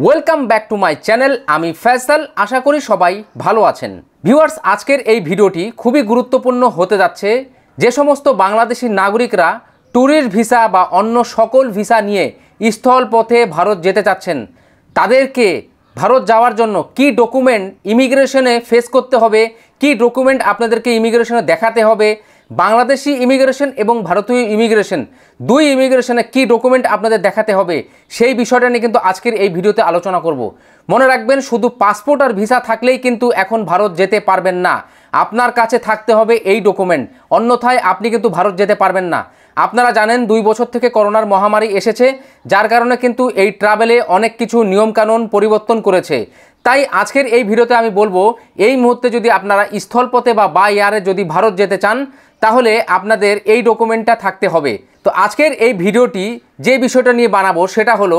Welcome back to my channel আমি ফ্যাসাল আশা করি সবাই ভালো আছেন ভিউয়ার্স আজকের এই ভিডিওটি খুবই গুরুত্বপূর্ণ হতে যাচ্ছে যে সমস্ত বাংলাদেশি নাগরিকরা ট্যুরিস্ট ভিসা বা অন্য সকল ভিসা নিয়ে স্থল পথে ভারত যেতে চাচ্ছেন তাদেরকে ভারত যাওয়ার জন্য কি ডকুমেন্ট ইমিগ্রেশনে ফেস করতে হবে কি ডকুমেন্ট আপনাদেরকে ইমিগ্রেশনে দেখাতে হবে বাংলাদেশি ইমিগ্রেশন এবং ভারতীয় ইমিগ্রেশন দুই ইমিগ্রেশনে কি ডকুমেন্ট আপনাদের দেখাতে হবে সেই বিষয়টা নিয়ে কিন্তু আজকের এই ভিডিওতে আলোচনা করব মনে রাখবেন শুধু পাসপোর্ট আর ভিসা থাকলেই কিন্তু এখন ভারত যেতে পারবেন না আপনার কাছে থাকতে হবে এই ডকুমেন্ট অন্যথায় আপনি কিন্তু ভারত যেতে পারবেন না আপনারা জানেন দুই বছর থেকে করোনার মহামারী এসেছে যার কারণে কিন্তু এই ট্রাভেলে অনেক কিছু নিয়মকানুন পরিবর্তন করেছে তাই আজকের এই ভিডিওতে আমি বলবো এই মুহূর্তে যদি আপনারা স্থলপথে বা বা এয়ারে যদি ভারত যেতে চান তাহলে আপনাদের এই ডকুমেন্টটা থাকতে হবে তো আজকের এই ভিডিওটি যে বিষয়টা নিয়ে বানাবো সেটা হলো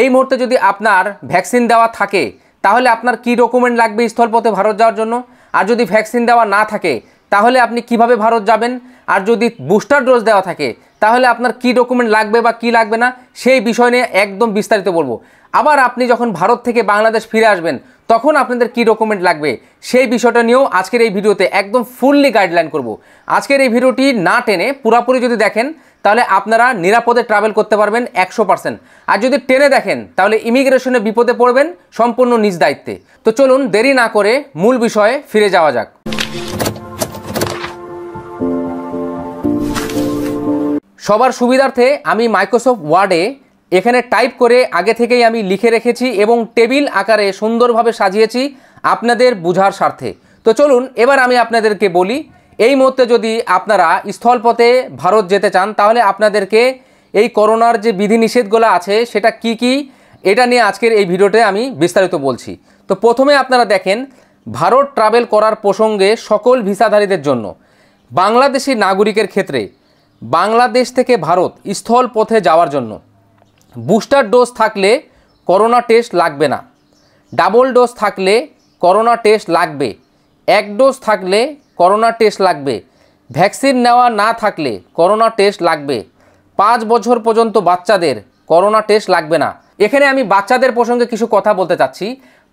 এই মুহূর্তে যদি আপনার ভ্যাকসিন দেওয়া থাকে তাহলে আপনার কি ডকুমেন্ট লাগবে স্থলপথে ভারত যাওয়ার জন্য আর যদি ভ্যাকসিন দেওয়া না থাকে তাহলে আপনি কিভাবে ভারত যাবেন আর যদি বুস্টার ডোজ দেওয়া থাকে তাহলে আপনার কি ডকুমেন্ট লাগবে বা কি লাগবে না সেই বিষয় নিয়ে একদম বিস্তারিত বলবো আবার আপনি যখন ভারত থেকে বাংলাদেশ ফিরে আসবেন তখন আপনাদের কি ডকুমেন্ট লাগবে সেই বিষয়টা নিয়েও আজকের এই ভিডিওতে একদম ফুললি গাইডলাইন করব। আজকের এই ভিডিওটি না টেনে পুরাপুরি যদি দেখেন তাহলে আপনারা নিরাপদে ট্রাভেল করতে পারবেন একশো পার্সেন্ট আর যদি টেনে দেখেন তাহলে ইমিগ্রেশনে বিপদে পড়বেন সম্পূর্ণ নিজ দায়িত্বে তো চলুন দেরি না করে মূল বিষয়ে ফিরে যাওয়া যাক সবার সুবিধার্থে আমি মাইক্রোসফট ওয়ার্ডে এখানে টাইপ করে আগে থেকেই আমি লিখে রেখেছি এবং টেবিল আকারে সুন্দরভাবে সাজিয়েছি আপনাদের বুঝার স্বার্থে তো চলুন এবার আমি আপনাদেরকে বলি এই মুহূর্তে যদি আপনারা স্থলপথে ভারত যেতে চান তাহলে আপনাদেরকে এই করোনার যে বিধিনিষেধগুলো আছে সেটা কি কি এটা নিয়ে আজকের এই ভিডিওতে আমি বিস্তারিত বলছি তো প্রথমে আপনারা দেখেন ভারত ট্রাভেল করার প্রসঙ্গে সকল ভিসাধারীদের জন্য বাংলাদেশি নাগরিকের ক্ষেত্রে বাংলাদেশ থেকে ভারত স্থল পথে যাওয়ার জন্য বুস্টার ডোজ থাকলে করোনা টেস্ট লাগবে না ডাবল ডোজ থাকলে করোনা টেস্ট লাগবে এক ডোজ থাকলে করোনা টেস্ট লাগবে ভ্যাকসিন নেওয়া না থাকলে করোনা টেস্ট লাগবে পাঁচ বছর পর্যন্ত বাচ্চাদের করোনা টেস্ট লাগবে না এখানে আমি বাচ্চাদের প্রসঙ্গে কিছু কথা বলতে চাচ্ছি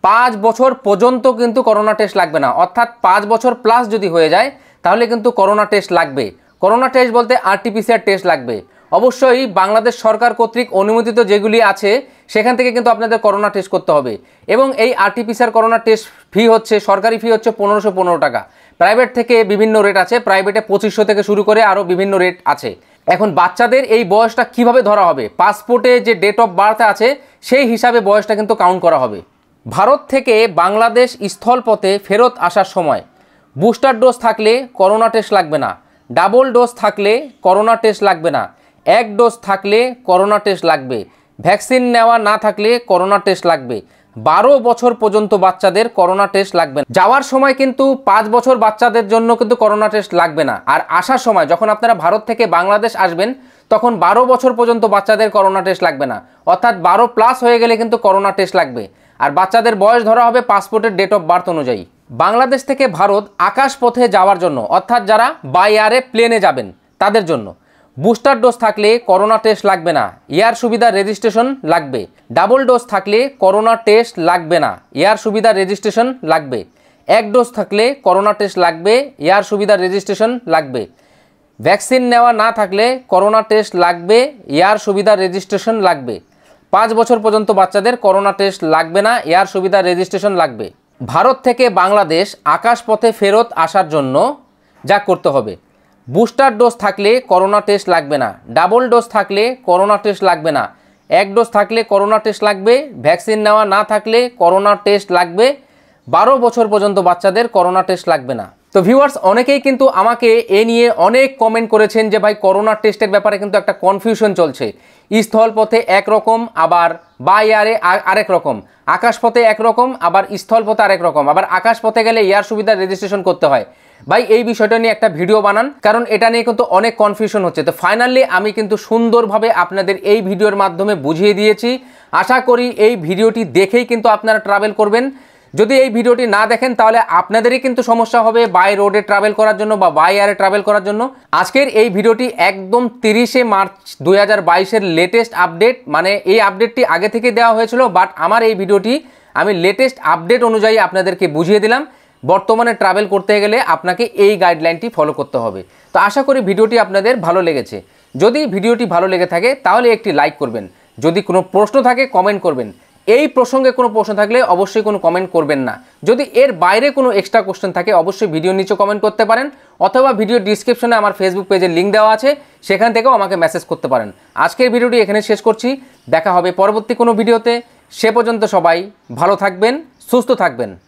পাঁচ বছর পর্যন্ত কিন্তু করোনা টেস্ট লাগবে না অর্থাৎ পাঁচ বছর প্লাস যদি হয়ে যায় তাহলে কিন্তু করোনা টেস্ট লাগবে করোনা টেস্ট বলতে আরটিপিসিআর টেস্ট লাগবে অবশ্যই বাংলাদেশ সরকার কর্তৃক অনুমোদিত যেগুলি আছে সেখান থেকে কিন্তু আপনাদের করোনা টেস্ট করতে হবে এবং এই আরটিপিসিআর করোনা টেস্ট ফি হচ্ছে সরকারি ফি হচ্ছে পনেরোশো পনেরো টাকা প্রাইভেট থেকে বিভিন্ন রেট আছে প্রাইভেটে পঁচিশশো থেকে শুরু করে আরও বিভিন্ন রেট আছে এখন বাচ্চাদের এই বয়সটা কিভাবে ধরা হবে পাসপোর্টে যে ডেট অফ বার্থ আছে সেই হিসাবে বয়সটা কিন্তু কাউন্ট করা হবে ভারত থেকে বাংলাদেশ স্থলপথে ফেরত আসার সময় বুস্টার ডোজ থাকলে করোনা টেস্ট লাগবে না ডাবল ডোজ থাকলে করোনা টেস্ট লাগবে না এক ডোজ থাকলে করোনা টেস্ট লাগবে ভ্যাকসিন নেওয়া না থাকলে করোনা টেস্ট লাগবে বারো বছর পর্যন্ত বাচ্চাদের করোনা টেস্ট লাগবে না যাওয়ার সময় কিন্তু পাঁচ বছর বাচ্চাদের জন্য কিন্তু করোনা টেস্ট লাগবে না আর আসার সময় যখন আপনারা ভারত থেকে বাংলাদেশ আসবেন তখন বারো বছর পর্যন্ত বাচ্চাদের করোনা টেস্ট লাগবে না অর্থাৎ বারো প্লাস হয়ে গেলে কিন্তু করোনা টেস্ট লাগবে আর বাচ্চাদের বয়স ধরা হবে পাসপোর্টের ডেট অফ বার্থ অনুযায়ী বাংলাদেশ থেকে ভারত আকাশ পথে যাওয়ার জন্য অর্থাৎ যারা বাই এয়ারে প্লেনে যাবেন তাদের জন্য বুস্টার ডোজ থাকলে করোনা টেস্ট লাগবে না এয়ার সুবিধা রেজিস্ট্রেশন লাগবে ডাবল ডোজ থাকলে করোনা টেস্ট লাগবে না এয়ার সুবিধা রেজিস্ট্রেশন লাগবে এক ডোজ থাকলে করোনা টেস্ট লাগবে এয়ার সুবিধা রেজিস্ট্রেশন লাগবে ভ্যাকসিন নেওয়া না থাকলে করোনা টেস্ট লাগবে এয়ার সুবিধা রেজিস্ট্রেশন লাগবে পাঁচ বছর পর্যন্ত বাচ্চাদের করোনা টেস্ট লাগবে না এয়ার সুবিধা রেজিস্ট্রেশন লাগবে ভারত থেকে বাংলাদেশ আকাশপথে ফেরত আসার জন্য যা করতে হবে বুস্টার ডোজ থাকলে করোনা টেস্ট লাগবে না ডাবল ডোজ থাকলে করোনা টেস্ট লাগবে না এক ডোজ থাকলে করোনা টেস্ট লাগবে ভ্যাকসিন নেওয়া না থাকলে করোনা টেস্ট লাগবে বারো বছর পর্যন্ত বাচ্চাদের করোনা টেস্ট লাগবে না তো ভিউয়ার্স অনেকেই কিন্তু আমাকে এ নিয়ে অনেক কমেন্ট করেছেন যে ভাই করোনা টেস্টের ব্যাপারে কিন্তু একটা কনফিউশন চলছে স্থলপথে একরকম আবার বা এয়ারে আরেক রকম আকাশপথে একরকম আবার স্থলপথে আরেক রকম আবার আকাশপথে গেলে এয়ার সুবিধা রেজিস্ট্রেশন করতে হয় ভাই এই বিষয়টা নিয়ে একটা ভিডিও বানান কারণ এটা নিয়ে কিন্তু অনেক কনফিউশন হচ্ছে তো ফাইনালি আমি কিন্তু সুন্দরভাবে আপনাদের এই ভিডিওর মাধ্যমে বুঝিয়ে দিয়েছি আশা করি এই ভিডিওটি দেখেই কিন্তু আপনারা ট্রাভেল করবেন যদি এই ভিডিওটি না দেখেন তাহলে আপনাদেরই কিন্তু সমস্যা হবে বাই রোডে ট্রাভেল করার জন্য বা বাই এয়ারে ট্রাভেল করার জন্য আজকের এই ভিডিওটি একদম তিরিশে মার্চ দুই হাজার লেটেস্ট আপডেট মানে এই আপডেটটি আগে থেকে দেওয়া হয়েছিল বাট আমার এই ভিডিওটি আমি লেটেস্ট আপডেট অনুযায়ী আপনাদেরকে বুঝিয়ে দিলাম বর্তমানে ট্রাভেল করতে গেলে আপনাকে এই গাইডলাইনটি ফলো করতে হবে তো আশা করি ভিডিওটি আপনাদের ভালো লেগেছে যদি ভিডিওটি ভালো লেগে থাকে তাহলে একটি লাইক করবেন যদি কোনো প্রশ্ন থাকে কমেন্ট করবেন এই প্রসঙ্গে কোনো প্রশ্ন থাকলে অবশ্যই কোনো কমেন্ট করবেন না যদি এর বাইরে কোনো এক্সট্রা কোশ্চেন থাকে অবশ্যই ভিডিওর নিচে কমেন্ট করতে পারেন অথবা ভিডিও ডিসক্রিপশনে আমার ফেসবুক পেজের লিঙ্ক দেওয়া আছে সেখান থেকেও আমাকে মেসেজ করতে পারেন আজকের ভিডিওটি এখানে শেষ করছি দেখা হবে পরবর্তী কোনো ভিডিওতে সে পর্যন্ত সবাই ভালো থাকবেন সুস্থ থাকবেন